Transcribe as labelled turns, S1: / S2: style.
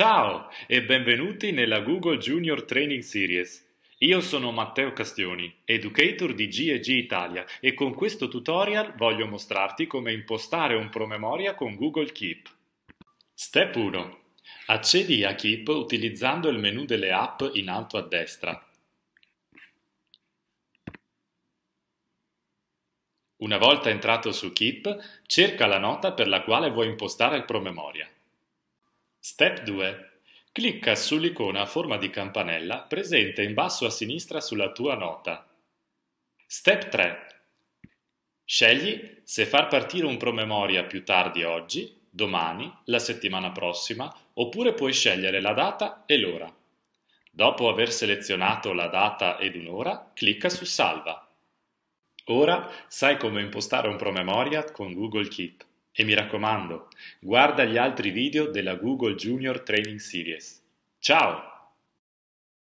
S1: Ciao e benvenuti nella Google Junior Training Series. Io sono Matteo Castioni, educator di G&G Italia e con questo tutorial voglio mostrarti come impostare un promemoria con Google Keep. Step 1. Accedi a Keep utilizzando il menu delle app in alto a destra. Una volta entrato su Keep, cerca la nota per la quale vuoi impostare il promemoria. Step 2. Clicca sull'icona a forma di campanella presente in basso a sinistra sulla tua nota. Step 3. Scegli se far partire un promemoria più tardi oggi, domani, la settimana prossima, oppure puoi scegliere la data e l'ora. Dopo aver selezionato la data ed un'ora, clicca su Salva. Ora sai come impostare un promemoria con Google Keep. E mi raccomando, guarda gli altri video della Google Junior Training Series. Ciao!